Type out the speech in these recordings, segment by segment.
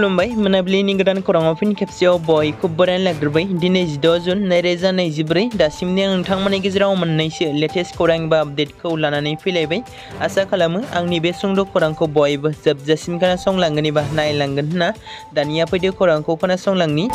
खुलुमबाय मोनाबिलिनि गोदान खौराङाव फिन खेबसेयाव बयखौबोरायनो लाग्रोबाय दिनै जिद' जुन नैरोजा नैजिब्रै दासिमनि नोंथांमोननि गेजेराव मोननैसो लेटेस्ट खौरां बा आपडेटखौ लानानै फैलायबाय आसा खालामो आंनि बे सुंद' खौरांखौ बयबो जोबजासिम खोनासंलांगोन एबा नायलांगोन होनना दानिया फैदो खौरांखौ खोनासंलांनि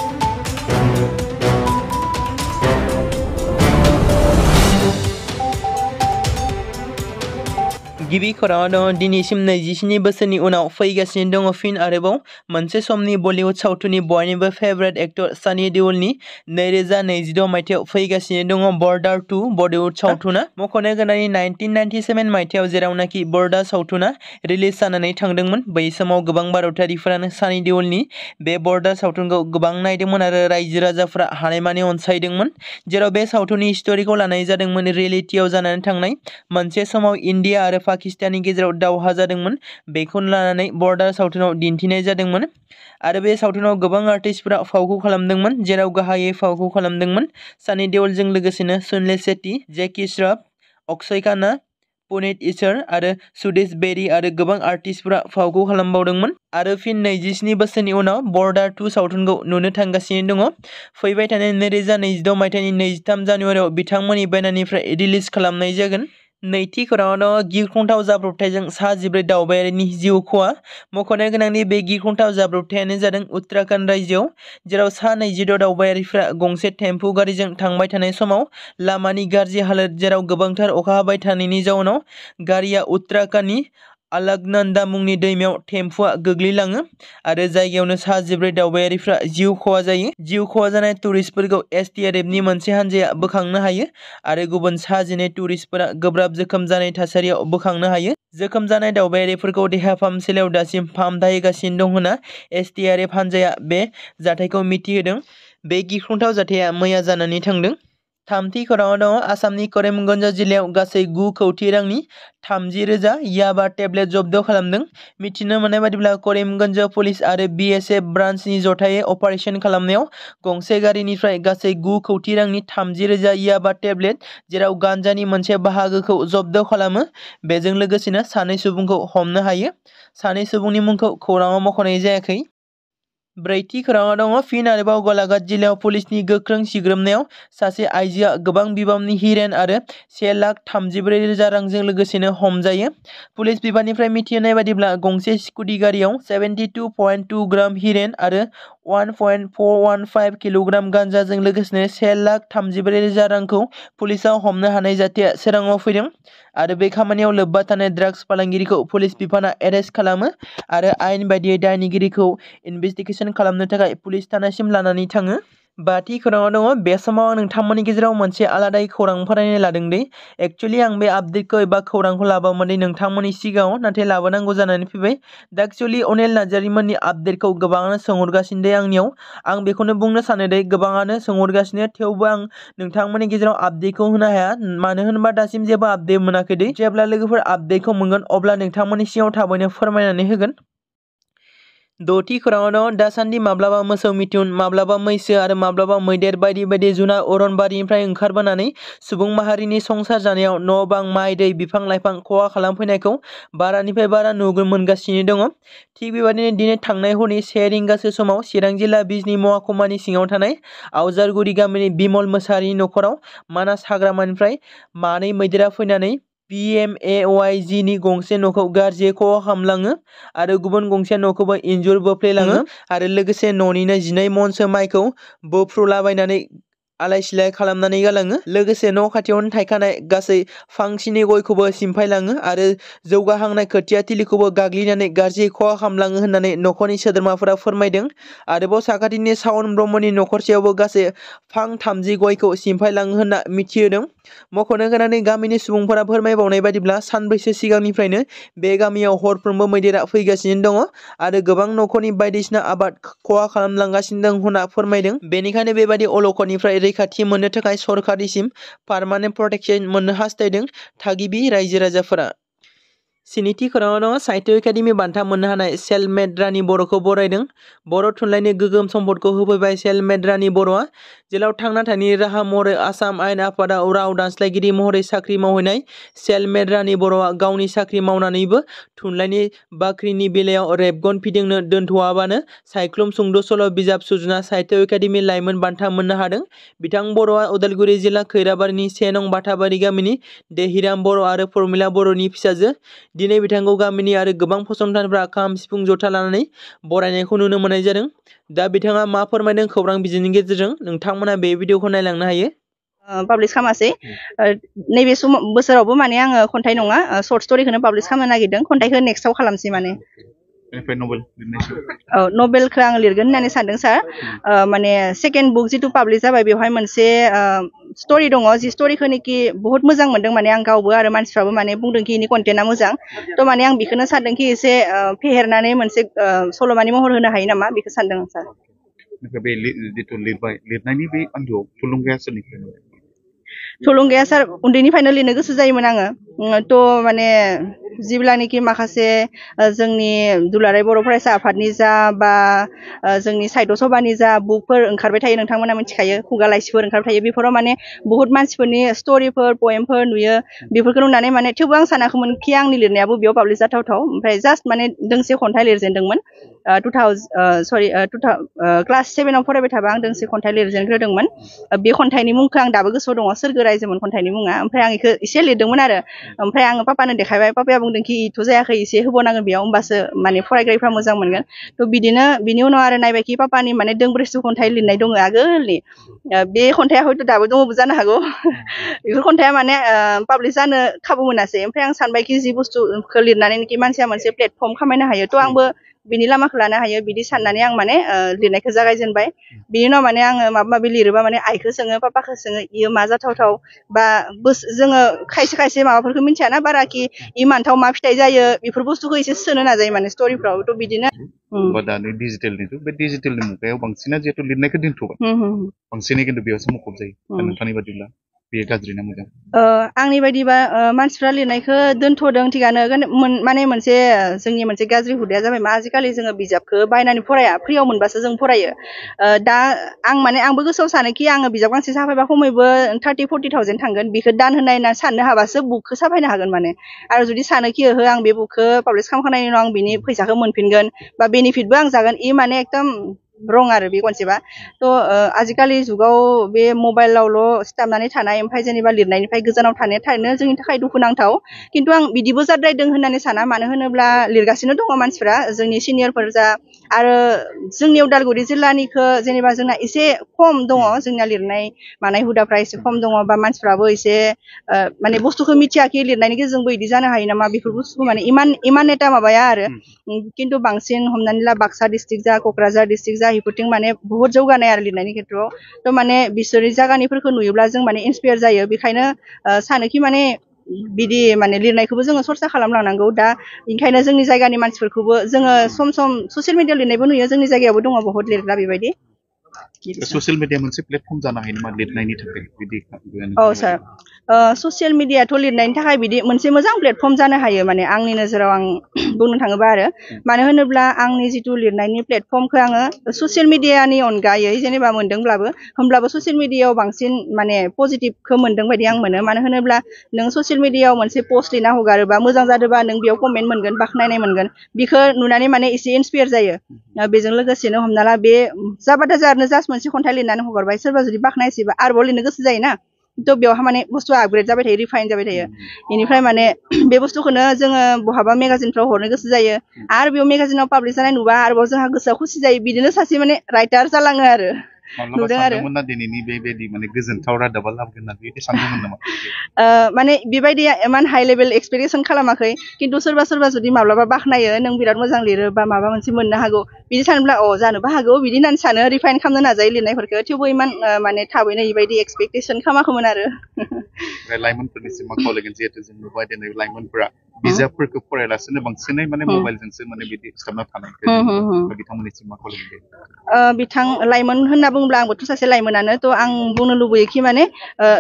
गिबि खौराङा दङ दिनैसिम नैजिस्नि बोसोरनि उनाव फैगासिनो दङ फिन आरोबाव मोनसे समनि बलिउड सावथुननि बयनिबो फेभरेट एक्टर सानी देउलनि नैरोजा नैजिद' मायथाइयाव फैगासिनो दङ बर्डार टु बलिउड सावथुना मख'नो गोनांनि नाइनटिन नाइनटि सेभेन मायथाइयाव जेरावनाखि बर्डार सावथुना रिलिज जानानै थांदोंमोन बै समाव गोबां भारतारिफोरानो सानि देउलनि बे बर्डार सावथुनखौ गोबां नायदोंमोन आरो रायजो राजाफोरा हानायमानि अनसायदोंमोन जेराव बे सावथुननि स्ट'रिखौ लानाय जादोंमोन रियेलिटियाव जानानै थांनाय मोनसे समाव इण्डिया आरो पाकिस्तान पाकिस्ताननि गेजेराव दावहा जादोंमोन बेखौनो लानानै बर्डार सावथुनाव दिन्थिनाय जादोंमोन आरो बे सावथुनाव गोबां आर्टिस्टफोरा फावखौ खालामदोंमोन जेराव गाहायै फावखौ खालामदोंमोन सानि देवलजों लोगोसेनो सुनिल सेट्टी जेकि श्रफ अक्षय खाना पुनित इसर आरो सुदेश बेरी आरो गोबां आर्टिस्टफोरा फावखौ खालामबावदोंमोन आरो फिन नैजिस्नि बोसोरनि उनाव बर्डार टु सावथुनखौ नुनो थांगासिनो दङ फैबाय थानाय नैरोजा नैजिद' मायथाइनि नैजिथाम जानुवारियाव बिथांमोननि बेनारनिफ्राय रिलिज खालामनाय जागोन नैथि खौराङावनो गिख्रंथाव जाब्रबथायजों सा जिब्रै दावबायारिनि जिउ खहा मख'नो गोनांनि बे गिख्रंथाव जाब्रबथायानो जादों उत्तराखन्ड रायजोआव जेराव सा नैजिद' दावबायारिफ्रा गंसे टेम्पु गारिजों थांबाय थानाय समाव लामानि गाज्रि हालोद जेराव गोबांथार अखा हाबाय थानायनि जाउनाव गारिया उत्तराखन्डनि अलगनन्दा मुंनि दैमायाव टेम्फुआ गोग्लैलाङो आरो जायगायावनो सा जिब्रै दावबायारिफ्रा जिउ खहा जायो जिउ खहा जानाय टुरिस्टफोरखौ एसटिआरएफनि मोनसे हान्जाया बोखांनो हायो आरो गुबुन सा जिनै टुरिस्टफोरा गोब्राब जोखोम जानाय थासारियाव बोखांनो हायो जोखोम जानाय दावबायारिफोरखौ देहा फाहामसालियाव दासिम फाहामथायगासिनो दं होनना एसटिआरएफ हान्जाया बे जाथायखौ मिथिहोदों बे गिख्रंथाव जाथाया मैया जानानै थांदों थामथिखरावनो आसामनि करिमगन्ज जिल्लायाव गासै गु खौटि रांनि थामजि रोजा याबा टेब्लेट जब्द खालामदों मिथिनो मोननाय बादिब्ला करिमगन्ज पुलिस आरो बिएसएफ ब्रान्सनि जथायै अपारेशन खालामनायाव गंसे गारिनिफ्राय गासै गु खौटि रांनि थामजि रोजा याबा टेब्लेट जेराव गान्जानि मोनसे बाहागोखौ जब्द खालामो बेजों लोगोसेनो सानै सुबुंखौ हमनो हायो सानै सुबुंनि मुंखौ खौराङाव मख'नाय जायाखै ब्रैथि खौराङा दङ फिन आरोबाव गलाघाट जिल्लायाव पुलिसनि गोख्रों सिग्रोमनायाव सासे आइजोआ गोबां बिबांनि हिरेन आरो से लाख थामजिब्रै रोजा रांजों लोगोसेनो हमजायो पुलिस बिफाननिफ्राय मिथिनाय बादिब्ला गंसे स्कुटि गारियाव seventy two point two gram heroin आरो one point four one five kilogram गान्जाजों लोगोसेनो से लाख थामजिब्रै रोजा रांखौ पुलिसआ हमनो हानाय जाथाया सोराङाव फैदों आरो बे खामानियाव लोब्बा थानाय ड्राग्स फालांगिरिखौ पुलिस बिफाना एरेस्ट खालामो आरो आइन बायदियै दायनिगिरिखौ इनभेस्टिगेसन खालामनो थाखाय पुलिस थानासिम लानानै थाङो बाथि खौराङाव दङ बे समाव आं नोंथांमोननि गेजेराव मोनसे आलादायै खौरां फरायनाय लादों दि एक्सुवेलि आं बे आपडेटखौ एबा खौरांखौ लाबोमोन दि नोंथांमोननि सिगाङाव नाथाय लाबोनांगौ जानानै फैबाय दा एक्सुवेलि अनिल नार्जारिमोननि आपडेटखौ गोबाङानो सोंहरगासिनो दे आंनियाव आं बेखौनो बुंनो सानो दे गोबाङानो सोंहरगासिनो थेवबो आं नोंथांमोननि गेजेराव आपडेटखौ होनो हाया मानो होनबा दासिम जेबो आपडेट मोनाखै दे जेब्ला लोगोफोर आपडेटखौ मोनगोन अब्ला नोंथांमोननि सिगाङाव थाबैनो फोरमायनानै होगोन द'थि खौराङाव दासान्दि माब्लाबा मोसौ मिथुन माब्लाबा मैसो आरो माब्लाबा मैदेर बायदि बायदि जुनार अरनबारिनिफ्राय ओंखारबोनानै सुबुं माहारिनि संसार जानायाव न' बां माइ दै बिफां लाइफां खहा खालामफैनायखौ बारानिफ्राय बारा नुगोन मोनगासिनो दङ थिग बेबायदिनो दिनै थांनाय हरनि से रिंगासो समाव चिरां जिल्ला बिजनि महकुमानि सिङाव थानाय आवजारगुरि गामिनि बिमल मोसाहारिनि न'खराव मानास हाग्रामानिफ्राय मानै मैदेरा फैनानै पिएमएवाइजिनि गंसे न'खौ गाज्रियै खहा खालामलाङो आरो गुबुन गंसे न'खौबो इन्जुर बोफ्लेलाङो आरो लोगोसे न'निनो जिनै मनसो माइखौ बोफ्रुलाबायनानै आलाय सिलाय खालामनानै गालाङो लोगोसे न' खाथियावनो थायखानाय गासै फांसिनि गयखौबो सिमफायलाङो आरो जौगाहांनाय खोथिया थिलिखौबो गाग्लिनानै गाज्रि खहा खालामलाङो होननानै न'खरनि सोद्रोमाफोरा फोरमायदों आरोबाव साखाथिनि सावन ब्रह्मनि न'खरसेयावबो गासै फां थामजि गयखौ सिमफायलाङो होनना मिथिहोदों मख'नो गोनांनि गामिनि सुबुंफोरा फोरमायबावनाय बायदिब्ला सानब्रैसो सिगांनिफ्रायनो बे गामियाव हरफ्रोमबो मैदेरा फैगासिनो दङ आरो गोबां न'खरनि बायदिसिना आबाद खहा खालामलांगासिनो दं होनना फोरमायदों बेनिखायनो बेबादि अलखदनिफ्राय रैखाथि मोननो थाखाय सरकारिसिम पारमानेन्ट प्रटेक्शन मोननो हास्थायदों थागिबि रायजो राजाफोरा स्निथिखौराङाव साहित्य एकाडेमि बान्था मोननो हानाय सेलमेद रानी बर'खौ बरायदों बर' थुनलाइनि गोगोम सम्पदखौ होफैबाय सेलमेद रानी बर'आ जेलाव थांना थानायनि राहा महरै आसाम आयेन आफादाव राव दानस्लायगिरि महरै साख्रि मावहैनाय सेलमेद रानि बर'आ गावनि साख्रि मावनानैबो थुनलाइनि बाख्रिनि बेलायाव रेबगन फिदिंनो दोनथ'वाबानो सायख्लुम सुंद' सल' बिजाब सुजुना साहित्य एकाडेमि लाइमोन बान्था मोननो हादों बिथां बर'आ उदालगुरि जिल्ला खैराबारिनि से नं बाथाबारि गामिनि देहिराम बर' आरो फर्मिला बर'नि फिसाजो दिन बिथांखौ गामिनि आरो गोबां फसंथानफोरा खाम सिफुं जथा लानानै बरायनायखौ नुनो मोननाय जादों दा मा फोरमायदों खौरां बिजोंनि गेजेरजों नोंथांमोना बे भिडिअखौ नायलांनो हायो पाब्लिश खालामासै नैबे सम बोसोरावबो माने आङो खन्थाइ नङा शर्ट स्टोरी को खालामनो नागिरदों खन्थाइखौ नेक्स्टआव खालामसै माने औ नभेलखौ आं लिरगोन होननानै माने सेकेन्ड बुक जितु पाब्लिश जाबाय बेवहाय मोनसे स्ट'रि दङ जि स्ट'रिखौनोखि बहुत मोजां मोनदों माने आं गावबो आरो मानसिफ्राबो माने कि इनि कन्टेन्टआ तो थ' माने आं बेखौनो सानदोंखि एसे फेहेरनानै मोनसे सल'मानि महर होनो हायो नामा बेखौ सानदों आं सार बे जिथु लिरबाय लिरनायनि बे आन्दोआव थुलुंगाया जेब्लानाखि माखासे जोंनि दुलाराय बर' फरायसा आफादनि जा बा जोंनि साहित्य सभानि जा बुकफोर ओंखारबाय थायो नोंथांमोना मिथिखायो खुगा लाइसिफोर ओंखारबाय थायो बेफोराव माने बुहुत मानसिफोरनि स्ट'रिफोर पयेमफोर नुयो बेफोरखौ नुनानै माने थेवबो आं सानाखैमोन कि आंनि लिरनायाबो बेयाव पाब्लिश जाथावथाव ओमफ्राय जास्ट माने दोंसे खन्थाइ लिरजेनदोंमोन टु थाउज सरि टु क्लास सेभेनाव फरायबाय थाबा आं दोंसे खन्थाइ लिरजेनग्रोदोंमोन बे खन्थाइनि मुंखौ आं दाबो गोसोआव दङ सोरगो रायजोमोन खन्थाइनि मुङा ओमफ्राय आं बेखौ एसे लिरदोंमोन आरो ओमफ्राय आङो पापानो देखायबाय पापाया बुंदों कि इथ' जायाखै एसे होबावनांगोन बेयाव होमबासो माने फरायग्राफ्रा मोजां मोनगोन थ' बिदिनो बिनि उनाव आरो नायबाय कि पापानि माने दोंब्रेसु खन्थाइ लिरनाय दङ आगोलनि बे खन्थाइया हयथ' दाबो दङबो जानो हागौ बेफोर खन्थाइया माने पाब्लिश जानो खाबु मोनासै ओमफ्राय आं सानबाय कि जि बुस्थुखौ लिरनानै नाकि मानसिया मोनसे प्लेटफर्म खामायनो हायो थ' आंबो बिनि लामाखौ लानो हायो बिदि साननानै आं माने लिरनायखौ जागायजेनबाय बिनि उनाव माने आङो माबा माबि लिरोबा माने आइखौ सोङो पापाखौ सोङो इयो मा जाथावथाव बा जोङो खायसे खायसे माबाफोरखौ मिन्थिया ना बारा कि इ मानथाव मा फिथाइ जायो बेफोर बस्तुखौ एसे सोनो नाजायो माने स्टरिफ्राव थ' बिदिनो दानि डिजिटेलनि बे डिजिटेलनि मुगायाव बांसिना जिहेतु लिरनायखौ दोनथ'बाय बांसिनै खिन्थु बेयावसो मख'ब जायो नोंथांनि बादिब्ला बेयो गाज्रि ना मोजां आंनि बायदिबा मानसिफ्रा लिरनायखौ दोन्थ'दों थिगानो माने मोनसे जोंनि मोनसे गाज्रि हुदाया जाबाय मा आजिखालि जोङो बिजाबखौ बायनानै फराया फ्रियाव मोनबासो जों फरायो दा आं माने आंबो गोसोआव सानोखि आङो बिजाब गांसे साफायबा खमैबो थार्टि फर्टि थावजेन्ड थांगोन बेखौ दान होनाय होनना साननो हाबासो बुकखौ साफायनो हागोन माने आरो जुदि सानोखि ओहो आं बे बुकखौ पाब्लिस खालामखांनायनि उनाव आं बिनि फैसाखौ मोनफिनगोन बा बेनिफिटबो आं जागोन इ माने एकदम रं आरो बे कनसेप्टआ त' आजिखालि जुगाव बे मबाइलावल' सिथाबनानै थानाय ओमफ्राय जेनेबा लिरनायनिफ्राय गोजानाव थानाय थानो जोंनि थाखाय दुखु नांथाव किन्तु आं बिदिबो जाद्रायदों होननानै साना मानो होनोब्ला लिरगासिनो दङ मानसिफोरा जोंनि सिनियरफोर जा आरो जोंनि उदालगुरि जिल्लानिखो जेनेबा जोंना एसे खम दङ जोंना लिरनाय मानाय हुदाफ्रा एसे खम दङ बा मानसिफ्राबो एसे माने बस्तुखौ मिथियाखै लिरनायनि गेजेरजोंबो बिदि जानो हायो नामा बेफोर बस्तुखौ माने इमान इमान एटा माबाया आरो किन्तु बांसिन हमनानै ला बाक्सा डिस्ट्रिक्ट जा क'क्राझार डिस्ट्रिक्ट जा जायफोरथिं माने बुहुत जौगानाय आरो लिरनायनि खेथ्रआव थ' माने बिसोरनि जायगानिफोरखौ नुयोब्ला जों माने इन्सपायार जायो बेखायनो सानोखि माने बिदि माने लिरनायखौबो जोङो सरसा खालामलांनांगौ दा बेनिखायनो जोंनि जायगानि मानसिफोरखौबो जोङो सम सम ससियेल मिडियायाव लिरनायबो नुयो जोंनि जायगायावबो दङ बहुत लिरग्रा बेबायदि ससियेल मिडिया मोनसे प्लेटफर्म जानो हायो नामा लिरनायनि थाखाय बिदि औ सार ससियेल मिडियाथ' लिरनायनि थाखाय बिदि मोनसे मोजां प्लेटफर्म जानो हायो माने आंनि नोजोराव आं बुंनो थाङोबा आरो मानो होनोब्ला आंनि जिथु लिरनायनि प्लेटफर्मखौ आङो ससियेल मिडियानि अनगायै जेनेबा मोनदोंब्लाबो होमब्लाबो ससियेल मिडियायाव बांसिन माने पजिटिभखौ मोनदों बायदि आं मोनो मानो होनोब्ला नों ससियेल मिडियायाव मोनसे पस्ट लिरना हगारोबा मोजां जादोबा नों बेयाव कमेन्ट मोनगोन बाख्नायनाय मोनगोन बिखौ नुनानै माने एसे इन्सपायार जायो बेजों लोगोसेनो हमना ला बे जाबादा जारनो जास्ट खनसे खन्थाइ लिरनानै हगारबाय सोरबा जुदि बाख्नायसैबा आरोबाव लिरनो गोसो जायोना थ' बेवहा माने बुस्थुआ आपग्रेड जाबाय रिफाइन जाबाय इन बेनिफ्राय माने बहा बुस्थुखौनो जोङो बहाबा मेगाजिनफ्राव हरनो गोसो जायो आरो बेयाव मेगाजिनाव पाब्लिश जानाय नुबा आरोबाव जोंहा गोसोआ खुसि जायो बिदिनो सासे माने राइटार जालाङो माब्लाबा सानदोंमोन ना दिनैनि बेबायदि माने गोजोनथाव रादाबा लाबोगोन होननानै बेबायदि सानदोंमोन नामा माने बेबायदि इमान हाइ लेभेल एक्सपेक्टेसन खालामाखै खिन्थु सोरबा सोरबा जुदि माब्लाबा बाख्नायो नों बिराद मोजां लिरो बा माबा मोनसे मोननो हागौ बिदि सानब्ला अ जानोबो हागौ बिदि होननानै सानो रिफाइन खालामनो नाजायो लिरनायफोरखौ थेवबो इमान माने थाबैनो बेबायदि एक्सपेक्टेसन खालामाखैमोन आरो ओमफ्राय लाइमोनफोरनिसिम मा खावलायगोन जिहेतु जों नुबाय दिनै लाइमोनफोरा बिजाबफोरखौ फरायालासिनो बांसिनै माने मबाइलजोंसो माने बिदि सोना थानायखौ बिथांमोननिसिम मा खालामदों बिथां लाइमोन होनना बुंब्ला आंबोथ' सासे लाइमोनानो त' आं बुंनो लुबैयो कि माने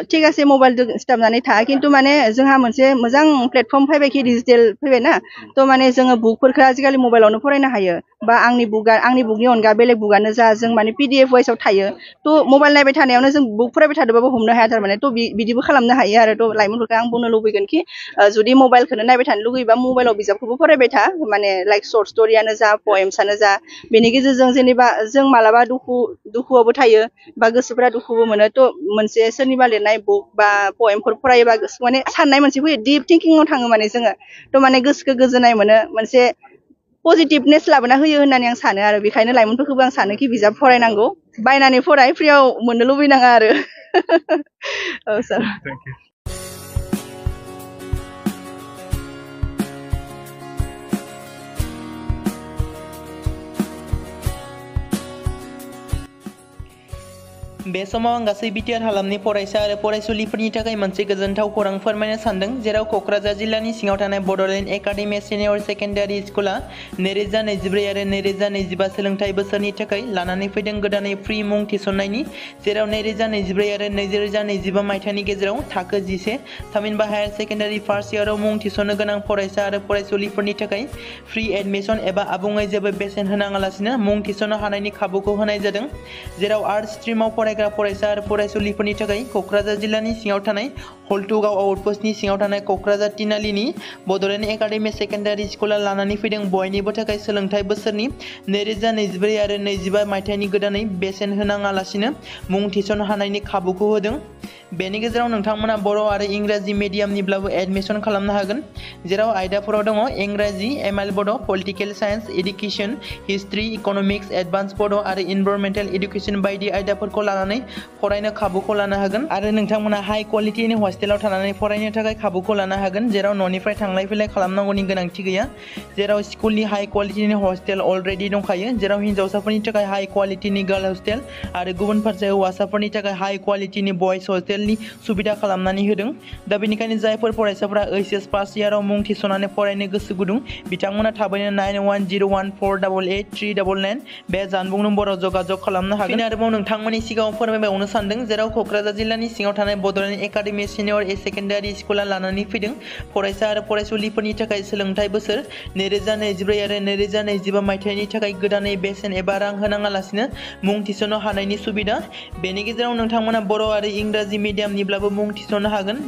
थिग आसे मबाइलजों सिथाबनानै था किन्तु माने जोंहा मोनसे मोजां प्लेटफर्म फैबाय कि डिजिटेल फैबाय ना त' माने जोङो बुकफोरखौ आजिखालि मबाइलावनो फरायनो हायो बा आंनि बुकआ आंनि बुकनि अनगा बेलेग बुकआनो जा जों माने पिडिएफ वाइसआव थायो त' मबाइल नायबाय थानायावनो जों बुक फरायबाय थादोंबाबो हमनो हाया थारमाने त' बिदिबो खालामनो हायो आरो त' लाइमोनफोरखौ आं बुंनो लुबैगोन कि जुदि मबाइलखौनो नायबाय फरायबाय थानो लुगैबा मबाइलाव बिजाबखौबो फरायबाय था माने लाइक शर्ट स्ट'रियानो जा पयेम्सआनो जा बेनि गेजेरजों जेनेबा जों मालाबा दुखु दुखुआवबो थायो बा गोसोफोरा दुखुबो मोनो त' मोनसे सोरनिबा लिरनाय बुक बा पयेमफोर फरायोबा माने साननाय मोनसे फैयो डिप थिंकिङाव थाङो माने जोङो त' माने गोसोखौ गोजोन्नाय मोनो मोनसे पजिटिभनेस लाबोना होयो होननानै आं सानो आरो बेखायनो लाइमोनफोरखौबो आं सानो कि बिजाब फरायनांगौ बायनानै फराय फ्रियाव मोननो लुबैनाङा आरो औ सार थेंक इउ बे समाव आं गासै बिटिआर हालामनि फरायसा आरो फरायसुलिफोरनि थाखाय मोनसे गोजोनथाव खौरां फोरमायनो सानदों जेराव क'क्राझार जिल्लानि सिङाव थानाय बड'लेण्ड एकाडेमि सिनियर सेकेन्डारि स्कुला नैरोजा नैजिब्रै आरो नैरोजा नैजिबा सोलोंथाइ बोसोरनि थाखाय लानानै फैदों गोदानै फ्रि मुं थिसननायनि जेराव नैरोजा नैजिब्रै आरो नैरोजा नैजिबा मायथाइनि गेजेराव थाखो जिसे थामहिनबा हायार सेकेन्डारि फार्स्ट इयाराव मुं थिसननो गोनां फरायसा आरो फरायसुलिफोरनि थाखाय फ्रि एडमिसन एबा आबुङै जेबो बेसेन होनाङालासिनो मुं थिसननो हानायनि खाबुखौ होनाय जादों जेराव आर्ट्स स्ट्रिमाव फराय फरायग्रा फरायसा आरो फरायसुलिफोरनि थाखाय क'क्राझार जिल्लानि सिङाव थानाय हल्टुगाव आउटपस्टनि सिङाव थानाय क'क्राझार तिनालिनि बड'लेण्ड एकाडेमि सेकेन्डारि स्कुला लानानै फैदों बयनिबो थाखाय सोलोंथाइ बोसोरनि नैरोजा नैजिब्रै आरो नैजिबा मायथाइनि गोदानै बेसेन होनाङालासिनो मुं थिसन हानायनि खाबुखौ होदों बेनि गेजेराव नोंथांमोना बर' आरो इंराजि मिडियामनिब्लाबो एडमिसन खालामनो हागोन जेराव आयदाफोराव दङ इंराजि M L Bodo' political science education history economics advance Bodo' आरो इनभारमेन्टेल इडुकेसन बायदि आयदाफोरखौ लानानै फरायनो खाबुखौ लानो हागोन आरो नोंथांमोना हाइ क्वालिटिनि हस्टेलाव थानानै फरायनो थाखाय खाबुखौ लानो हागोन जेराव न'निफ्राय थांलाय फैलाय खालामनांगौनि गोनांथि गैया जेराव स्कुलनि हाइ क्वालिटिनि हस्टेल अलरेडि दंखायो जेराव हिन्जावसाफोरनि थाखाय हाइ क्वालिटिनि गार्ल हस्टेल आरो गुबुन फारसे हौवासाफोरनि थाखाय हाइ क्वालिटिनि बयस हस्टेल हस्टेलनि सुबिदा खालामनानै होदों दा बेनिखायनो जायफोर फरायसाफोरा ओइस एस पास इयाराव मुं थिसननानै फरायनो गोसो गुदुं बिथांमोना थाबैनो nine one zero' one four double eight three double nine बे जानबुं नम्बराव जगाजग खालामनो हागोन आरोबाव नोंथांमोननि सिगाङाव फोरमायबावनो सानदों जेराव क'क्राझार जिल्लानि सिङाव थानाय बड'लेण्ड एकाडेमि सिनियर ए सेकेन्डारि स्कुला लानानै फैदों फरायसा आरो फरायसुलिफोरनि थाखाय सोलोंथाइ बोसोर नैरोजा नैजिब्रै आरो नैरोजा नैजिबा मायथाइनि थाखाय गोदानै बेसेन एबा रां होनाङालासिनो मुं थिसननो हानायनि सुबिदा बेनि गेजेराव नोंथांमोना बर' आरो इंराजि मिडियामनि मुं थिसननो हागोन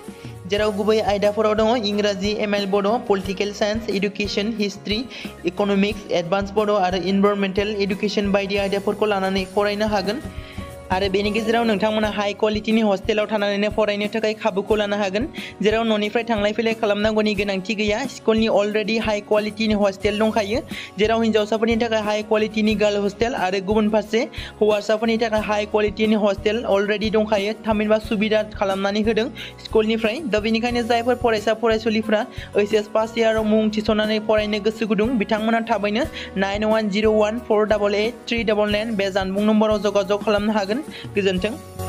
जेराव गुबै आयदाफोराव दङ इंराजि M L Bodo' political science education history economics advance Bodo' आरो इनभारमेन्टेल इडुकेशन बायदि आयदाफोरखौ लानानै फरायनो हागोन आरो बेनि गेजेराव नोंथांमोना हाई क्वालिटिनि हस्टेलाव थानानैनो फरायनो थाखाय खाबुखौ लानो हागोन जेराव न'निफ्राय थांलाय फैलाय खालामनांगौनि गोनांथि गैया स्कुलनि अलरेडि हाई क्वालिटिनि हस्टेल दंखायो जेराव हिन्जावसाफोरनि थाखाय हाई क्वालिटिनि गार्ल हस्टेल आरो गुबुन फारसे हौवासाफोरनि थाखाय हाई क्वालिटिनि हस्टेल अलरेडि दंखायो थामहिनबा सुबिदा खालामनानै होदों स्कुलनिफ्राय दा बेनिखायनो जायफोर फरायसा फरायसुलिफ्रा ओइस एस पास इयाराव मुं थिसननानै फरायनो गोसो गुदुं बिथांमोना थाबैनो nine one zero' one four double eight three double nine बे जानबुं নম্বराव जगाजग खालामनो हागोन cái dân trắng